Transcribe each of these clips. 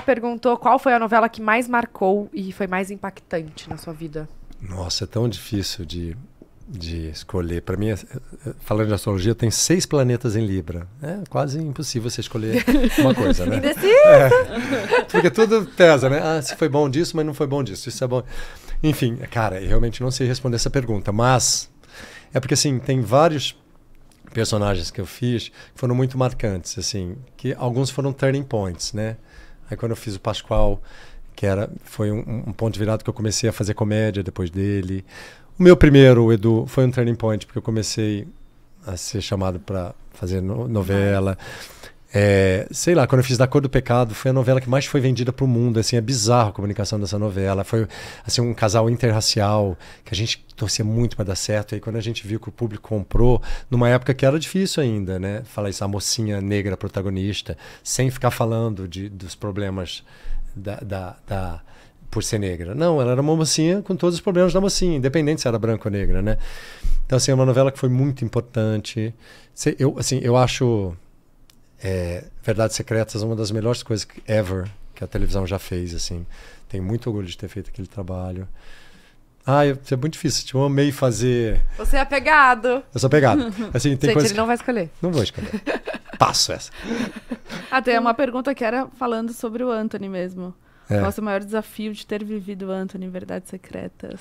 perguntou qual foi a novela que mais marcou e foi mais impactante na sua vida. Nossa, é tão difícil de, de escolher. Para mim, é, é, falando de astrologia, tem seis planetas em Libra. É quase impossível você escolher uma coisa, né? é, porque tudo pesa, né? Ah, se foi bom disso, mas não foi bom disso. Isso é bom. Enfim, cara, eu realmente não sei responder essa pergunta, mas é porque assim, tem vários personagens que eu fiz que foram muito marcantes, assim, que alguns foram turning points, né? Aí quando eu fiz o Pascoal, que era, foi um, um ponto de virada que eu comecei a fazer comédia depois dele. O meu primeiro, o Edu, foi um turning point, porque eu comecei a ser chamado para fazer no, novela. É, sei lá, quando eu fiz Da Cor do Pecado, foi a novela que mais foi vendida para o mundo. Assim, é bizarro a comunicação dessa novela. Foi assim um casal interracial que a gente torcia muito para dar certo. E aí, quando a gente viu que o público comprou, numa época que era difícil ainda, né? Falar isso, a mocinha negra protagonista, sem ficar falando de, dos problemas da, da, da por ser negra. Não, ela era uma mocinha com todos os problemas da mocinha, independente se era branca ou negra, né? Então, assim, é uma novela que foi muito importante. Eu, assim, eu acho é, Verdades Secretas é uma das melhores coisas que, ever que a televisão já fez, assim. Tenho muito orgulho de ter feito aquele trabalho. Ah, é muito difícil. Tipo, eu amei fazer. Você é apegado. Eu sou apegado. Assim, tem Gente, coisa ele que... não vai escolher. Não vou escolher. Passo essa. Até ah, uma pergunta que era falando sobre o Anthony mesmo. É. o maior desafio de ter vivido o Anthony em Verdades Secretas.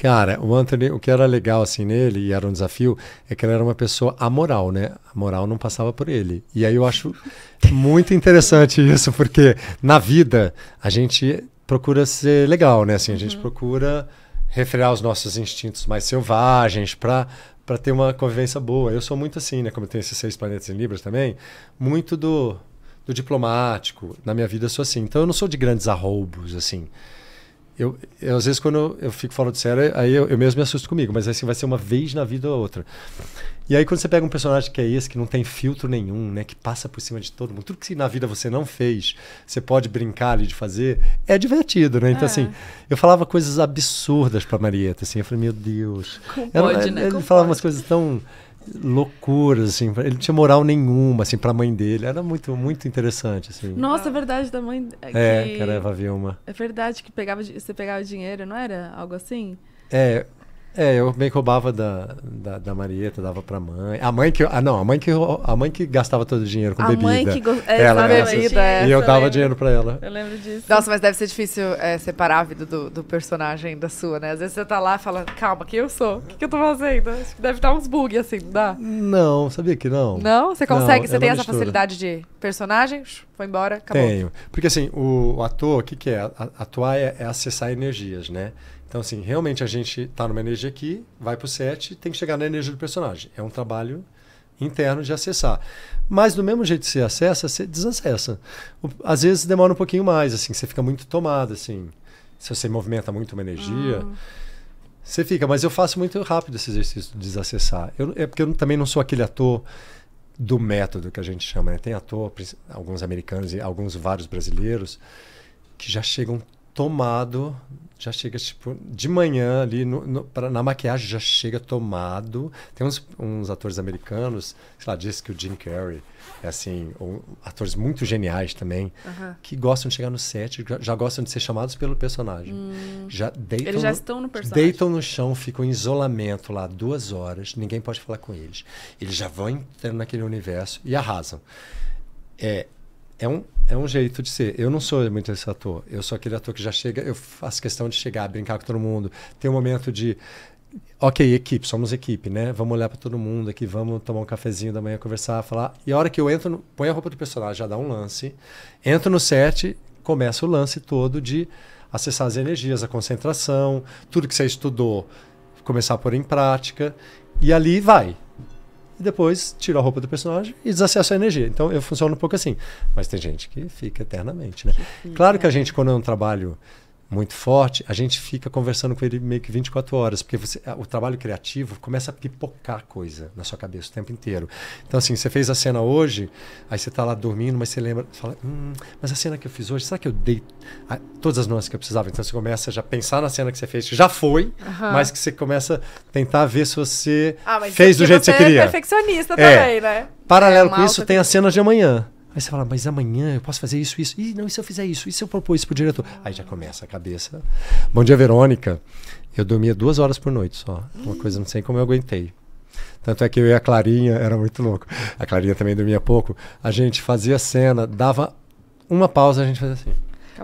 Cara, o Anthony, o que era legal assim nele, e era um desafio, é que ele era uma pessoa amoral, né? A moral não passava por ele. E aí eu acho muito interessante isso, porque na vida a gente procura ser legal, né? Assim, a gente uhum. procura refrear os nossos instintos mais selvagens para para ter uma convivência boa. Eu sou muito assim, né? Como eu tenho esses seis planetas em Libras também, muito do, do diplomático. Na minha vida eu sou assim. Então eu não sou de grandes arroubos, assim. Eu, eu, às vezes, quando eu, eu fico falando de sério, aí eu, eu, mesmo me assusto comigo, mas assim vai ser uma vez na vida ou outra. E aí, quando você pega um personagem que é esse, que não tem filtro nenhum, né, que passa por cima de todo mundo, tudo que na vida você não fez, você pode brincar ali de fazer, é divertido, né? Então, é. assim, eu falava coisas absurdas pra Marieta, assim, eu falei, meu Deus. Como ela, pode, ela, né? Como ele pode? falava umas coisas tão loucura, assim. Ele não tinha moral nenhuma, assim, pra mãe dele. Era muito, muito interessante, assim. Nossa, é verdade da mãe... É é, que... É, que era Eva Vilma. É verdade que pegava, você pegava dinheiro, não era? Algo assim? É, é, eu meio que roubava da, da, da Marieta, dava pra mãe. A mãe que. Ah, não, a mãe que, a mãe que gastava todo o dinheiro com a bebida. Mãe que go... bebida, é, E eu dava eu dinheiro pra ela. Eu lembro disso. Nossa, mas deve ser difícil é, separar a vida do, do personagem da sua, né? Às vezes você tá lá e fala, calma, quem eu sou? O que, que eu tô fazendo? Acho que deve dar uns bugs assim, não dá? Não, sabia que não. Não? Você consegue? Não, você tem essa mistura. facilidade de personagem? Foi embora, acabou. Tenho. Porque assim, o, o ator, o que, que é? Atuar é, é acessar energias, né? Então, assim, realmente a gente está numa energia aqui, vai para o set, tem que chegar na energia do personagem. É um trabalho interno de acessar. Mas do mesmo jeito que você acessa, você desacessa. O, às vezes demora um pouquinho mais, assim, você fica muito tomado, assim. Se você movimenta muito uma energia, hum. você fica. Mas eu faço muito rápido esse exercício de desacessar. Eu, é porque eu também não sou aquele ator do método que a gente chama, né? Tem ator, alguns americanos e alguns vários brasileiros, que já chegam tomado, já chega tipo de manhã ali no, no, pra, na maquiagem já chega tomado. Tem uns, uns atores americanos, sei lá, diz que o Jim Carrey é assim, atores muito geniais também, que gostam de chegar no set, já, já gostam de ser chamados pelo personagem. Hum. Já deitam eles já no, estão no personagem. Deitam no chão, ficam em isolamento lá duas horas, ninguém pode falar com eles. Eles já vão entrando naquele universo e arrasam. É, é um é um jeito de ser. Eu não sou muito esse ator. Eu sou aquele ator que já chega, eu faço questão de chegar, brincar com todo mundo. Tem um momento de ok, equipe, somos equipe, né? Vamos olhar para todo mundo aqui, vamos tomar um cafezinho da manhã, conversar, falar. E a hora que eu entro, no, põe a roupa do personagem, já dá um lance, entro no set, começa o lance todo de acessar as energias, a concentração, tudo que você estudou, começar a pôr em prática. E ali vai e depois tiro a roupa do personagem e desacesso a energia. Então eu funciono um pouco assim. Mas tem gente que fica eternamente, né? Que fica. Claro que a gente, quando é um trabalho muito forte, a gente fica conversando com ele meio que 24 horas, porque você, o trabalho criativo começa a pipocar coisa na sua cabeça o tempo inteiro. Então, assim, você fez a cena hoje, aí você está lá dormindo, mas você lembra, fala, hum, mas a cena que eu fiz hoje, será que eu dei a, todas as notas que eu precisava? Então, você começa já pensar na cena que você fez, que já foi, uhum. mas que você começa a tentar ver se você ah, fez do jeito que você é queria. é perfeccionista é. também, né? Paralelo é com isso, tem as cenas de amanhã. Aí você fala, mas amanhã eu posso fazer isso, isso. E não, e se eu fizer isso? E se eu propor isso pro diretor? Aí já começa a cabeça. Bom dia, Verônica. Eu dormia duas horas por noite só. Uma coisa, não sei como eu aguentei. Tanto é que eu e a Clarinha, era muito louco. A Clarinha também dormia pouco. A gente fazia cena, dava uma pausa, a gente fazia assim.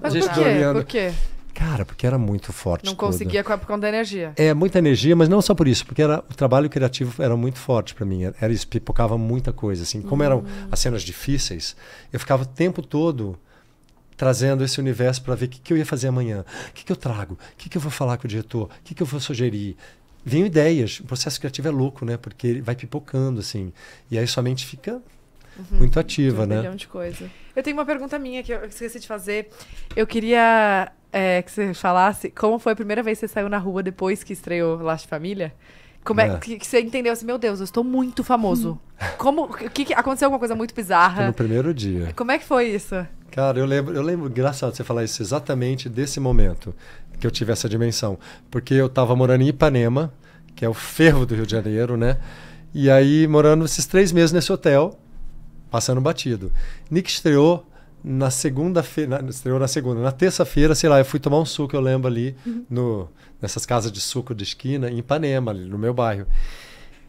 Mas a gente por quê? Por quê? Cara, porque era muito forte. Não toda. com por conta da energia. É, muita energia, mas não só por isso, porque era, o trabalho criativo era muito forte para mim. Era isso, pipocava muita coisa. Assim. Como uhum. eram hum. as cenas difíceis, eu ficava o tempo todo trazendo esse universo para ver o que, que, eu ia fazer amanhã, o que, que, eu trago, o que, que, eu vou falar com o diretor, o que, eu vou sugerir. Vinham ideias. O processo criativo é louco, né? Porque ele vai pipocando, assim. E aí sua mente fica Uhum, muito ativa, um né? Um milhão de coisa. Eu tenho uma pergunta minha que eu esqueci de fazer. Eu queria é, que você falasse como foi a primeira vez que você saiu na rua depois que estreou Last Família. Como é, é. Que, que, você entendeu assim, meu Deus, eu estou muito famoso. Hum. Como, que, que, aconteceu alguma coisa muito bizarra? Foi no primeiro dia. Como é que foi isso? Cara, eu lembro, eu lembro, engraçado você falar isso exatamente desse momento que eu tive essa dimensão, porque eu estava morando em Ipanema, que é o fervo do Rio de Janeiro, né? E aí morando esses três meses nesse hotel, passando batido. Nick estreou na segunda-feira, estreou na segunda, na terça-feira, sei lá, eu fui tomar um suco, eu lembro ali, uhum. no, nessas casas de suco de esquina, em Ipanema, ali no meu bairro.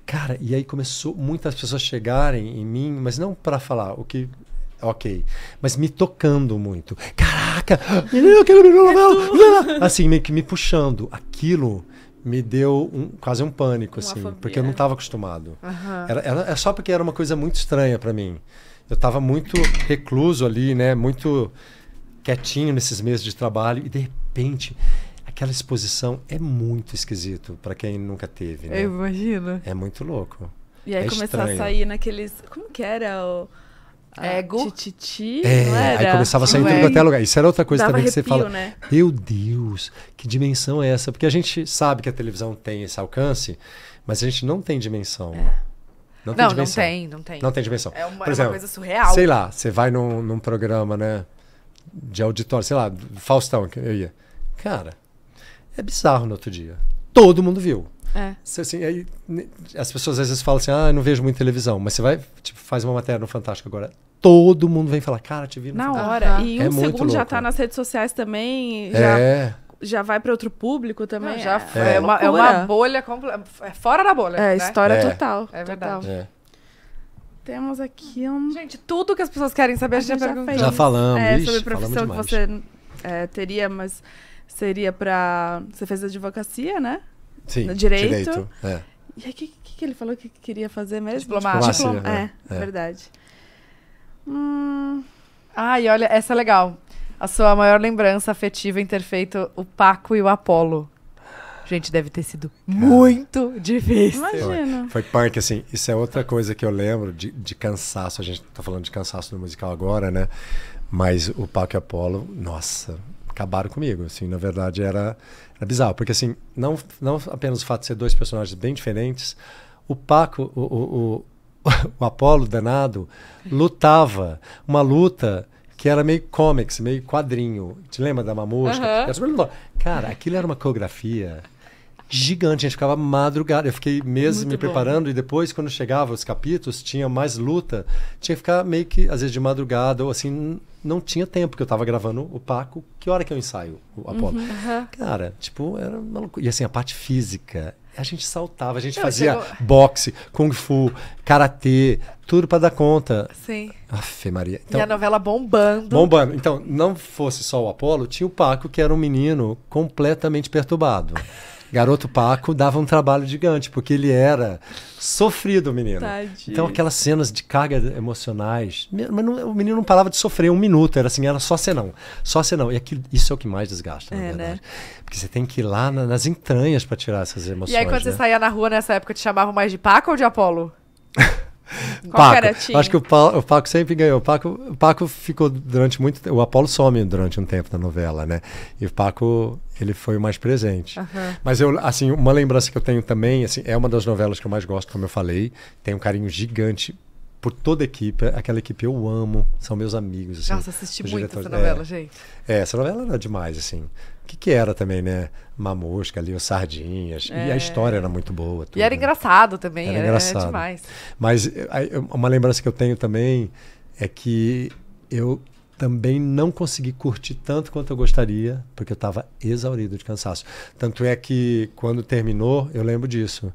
Cara, e aí começou muitas pessoas chegarem em mim, mas não para falar o que. Ok, mas me tocando muito. Caraca, eu quero ver novela! Assim, meio que me puxando. Aquilo me deu um, quase um pânico, uma assim, fobia. porque eu não estava acostumado. Uhum. Era, era, era é só porque era uma coisa muito estranha para mim eu estava muito recluso ali, né? Muito quietinho nesses meses de trabalho e de repente aquela exposição é muito esquisito para quem nunca teve, né? Eu imagino. É muito louco. E aí é a sair naqueles, como que era o Ego. Tititi, é, não era? aí começava a sair tudo até lugar. Isso era outra coisa Dava também arrepio, que você fala. Né? Meu Deus, que dimensão é essa? Porque a gente sabe que a televisão tem esse alcance, mas a gente não tem dimensão. É não, não tem Não tem, não tem. dimensão. É uma, Por exemplo, é uma coisa surreal. Sei lá, você vai num, num programa, né? De auditório, sei lá, Faustão, que eu ia. Cara, é bizarro no outro dia. Todo mundo viu. É. Assim, aí, as pessoas às vezes falam assim, ah, eu não vejo muito televisão. Mas você vai, tipo, faz uma matéria no Fantástico agora. Todo mundo vem falar, cara, te vi no Na Fantástico. hora. E é um segundo louco. já tá nas redes sociais também. É. Já... É já vai para outro público também. Não, já é. É, uma, é, uma, bolha é fora da bolha. É, né? história é. total. É verdade. Total. É. Temos aqui um. Gente, tudo que as pessoas querem saber, a, gente, já perguntou. Já falamos. É, sobre a profissão que você é, teria, mas seria para. Você fez advocacia, né? Sim. No direito. direito E aí, o que, que, ele falou que queria fazer mesmo? Diplomácia. Tipo, Diplomácia. É, verdade. Hum... Ai, olha, essa é legal. A sua maior lembrança afetiva em ter feito o Paco e o Apolo. Gente, deve ter sido muito difícil. Imagina. Foi, foi punk, assim. Isso é outra coisa que eu lembro de, de cansaço. A gente tá falando de cansaço no musical agora, né? Mas o Paco e Apolo, nossa, acabaram comigo. Assim, na verdade, era, era bizarro. Porque, assim, não, não apenas o fato de ser dois personagens bem diferentes, o Paco, o, o, o, o Apolo danado, lutava uma luta que era meio comics, meio quadrinho. Te lembra da Mamusca? Uhum. Cara, aquilo era uma coreografia gigante. A gente ficava madrugada. Eu fiquei meses Muito me bom. preparando e depois, quando chegava os capítulos, tinha mais luta. Tinha que ficar meio que, às vezes, de madrugada ou assim. Não tinha tempo, que eu tava gravando o Paco. Que hora que eu ensaio o Apolo? Uhum. Cara, tipo, era maluco. E assim, a parte física a gente saltava, a gente Eu fazia chegou... boxe, kung fu, karatê, tudo para dar conta. Sim. Afe Maria. Então, e a então, novela bombando. Bombando. Então, não fosse só o Apolo, tinha o Paco, que era um menino completamente perturbado. Garoto Paco dava um trabalho gigante, porque ele era sofrido, o menino. Tadinho. Então, aquelas cenas de carga emocionais. Mas não, o menino não parava de sofrer um minuto, era assim, era só senão. Só senão. E aquilo, isso é o que mais desgasta, é, na né? verdade. Né? Porque você tem que ir lá na, nas entranhas para tirar essas emoções. E aí, quando né? você saía na rua nessa época, te chamavam mais de Paco ou de Apolo? Qual era Acho que o, pa, o Paco sempre ganhou. O Paco, o Paco ficou durante muito tempo. O Apolo some durante um tempo da novela, né? E o Paco, ele foi o mais presente. Mas eu, assim, uma lembrança que eu tenho também, assim, é uma das novelas que eu mais gosto, como eu falei. Tem um carinho gigante por toda a equipe. Aquela equipe eu amo, são meus amigos. Assim, Nossa, assisti muito diretores. essa novela, é, gente. É, essa novela era demais, assim que, que era também, né? uma mosca ali, os sardinhas. É. E a história é. era muito boa. Tudo, e era né? engraçado também, era, era é, é engraçado. Era demais. Mas uma lembrança que eu tenho também é que eu também não consegui curtir tanto quanto eu gostaria, porque eu estava exaurido de cansaço. Tanto é que quando terminou, eu lembro disso.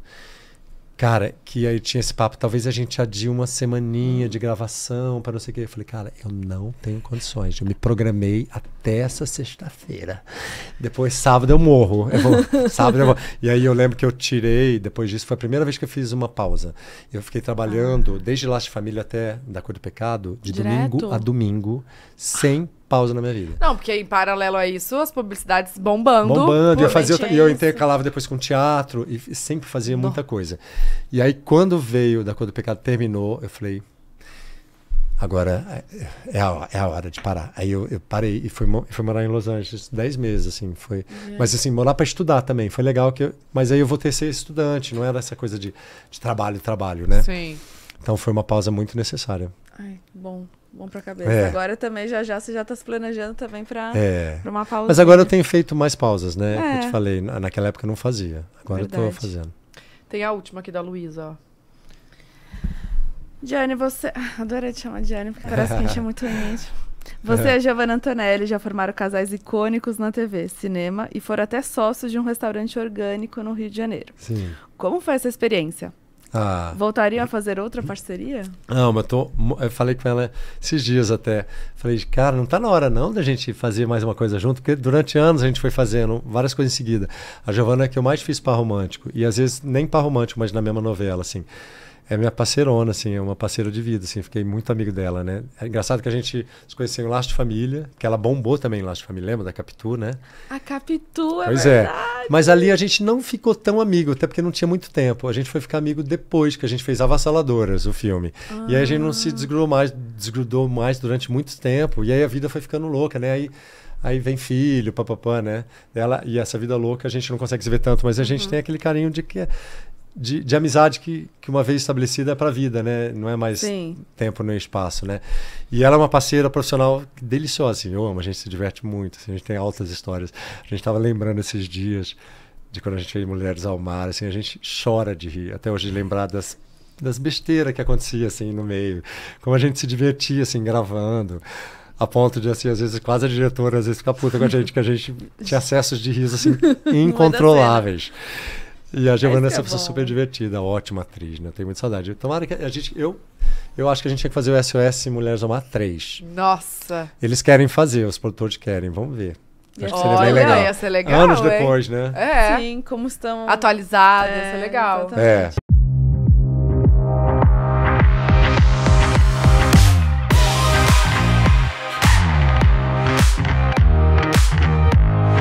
Cara, que aí tinha esse papo, talvez a gente adie uma semaninha de gravação para não sei o quê. Eu falei, cara, eu não tenho condições. Eu me programei até essa sexta-feira. Depois, sábado, eu morro. Eu vou, sábado eu morro. E aí eu lembro que eu tirei, depois disso, foi a primeira vez que eu fiz uma pausa. Eu fiquei trabalhando, ah. desde de Família até Da Cor do Pecado, de Direto? domingo a domingo, sem pausa na minha vida. Não, porque em paralelo a isso, as publicidades bombando. Bombando, ia fazer, é eu intercalava depois com teatro e sempre fazia muita coisa. E aí, quando veio da Cor do Pecado, terminou, eu falei, agora é, é a, é a hora de parar. Aí eu, eu parei e fui, fui, morar em Los Angeles dez meses, assim, foi. Uhum. Mas assim, morar para estudar também, foi legal que. Eu, mas aí eu vou ter ser estudante, não era essa coisa de, de trabalho, trabalho, né? Sim. Então foi uma pausa muito necessária. Ai, bom bom para a cabeça. É. Agora também, já já, você já está se planejando também para é. Pra uma pausa. Mas agora eu tenho feito mais pausas, né? É. eu te falei, naquela época eu não fazia. Agora Verdade. eu estou fazendo. Tem a última aqui da Luísa, Diane, você. Adorei te chamar Diane, porque parece que a gente é muito íntimo. Você é. e a Giovanna Antonelli já formaram casais icônicos na TV, cinema e foram até sócios de um restaurante orgânico no Rio de Janeiro. Sim. Como foi essa experiência? Ah. Voltariam a fazer outra parceria? Não, mas tô, eu falei com ela esses dias até. Falei, cara, não tá na hora não da gente fazer mais uma coisa junto, porque durante anos a gente foi fazendo várias coisas em seguida. A Giovana é que eu é mais fiz para romântico, e às vezes nem para romântico, mas na mesma novela, assim é minha parceirona, assim, é uma parceira de vida, assim, fiquei muito amigo dela, né? É engraçado que a gente se conheceu em Laço de Família, que ela bombou também em Laço de Família, lembra da Capitu, né? A Capitu, é Pois é, verdade. é, mas ali a gente não ficou tão amigo, até porque não tinha muito tempo, a gente foi ficar amigo depois que a gente fez Avassaladoras, o filme, ah. e aí a gente não se ah. desgrudou mais, desgrudou mais durante muito tempo, e aí a vida foi ficando louca, né? Aí aí vem filho, papapá, né? Ela, e essa vida louca a gente não consegue se ver tanto, mas a gente uhum. tem aquele carinho de que de, de, amizade que, que uma vez estabelecida é para a vida, né? Não é mais Sim. tempo nem espaço, né? E ela é uma parceira profissional deliciosa, assim, eu amo, a gente se diverte muito, assim, a gente tem altas histórias. A gente estava lembrando esses dias de quando a gente fez Mulheres ao Mar, assim, a gente chora de rir, até hoje lembrar das das besteiras que acontecia assim no meio, como a gente se divertia assim gravando a ponto de, assim, às vezes quase a diretora, às vezes fica puta com a gente, que a gente tinha acessos de riso, assim, é incontroláveis. E a Giovanna é essa tá pessoa super divertida, ótima atriz, né? Eu tenho muita saudade. Tomara que a gente. Eu, eu acho que a gente tinha que fazer o SOS Mulheres Amar 3. Nossa! Eles querem fazer, os produtores querem, vamos ver. Acho que seria Olha, bem legal. Ia ser legal. Anos hein? depois, né? É. Sim, como estamos. Atualizadas, é, ser legal. Exatamente. É.